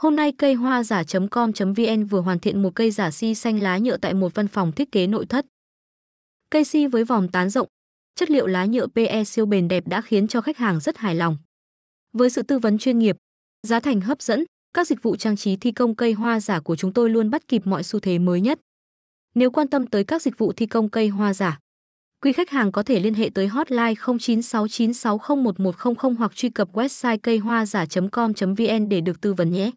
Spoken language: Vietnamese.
Hôm nay cây hoa giả.com.vn vừa hoàn thiện một cây giả si xanh lá nhựa tại một văn phòng thiết kế nội thất. Cây si với vòng tán rộng, chất liệu lá nhựa PE siêu bền đẹp đã khiến cho khách hàng rất hài lòng. Với sự tư vấn chuyên nghiệp, giá thành hấp dẫn, các dịch vụ trang trí thi công cây hoa giả của chúng tôi luôn bắt kịp mọi xu thế mới nhất. Nếu quan tâm tới các dịch vụ thi công cây hoa giả, quý khách hàng có thể liên hệ tới hotline 0969601100 hoặc truy cập website cây hoa giả.com.vn để được tư vấn nhé.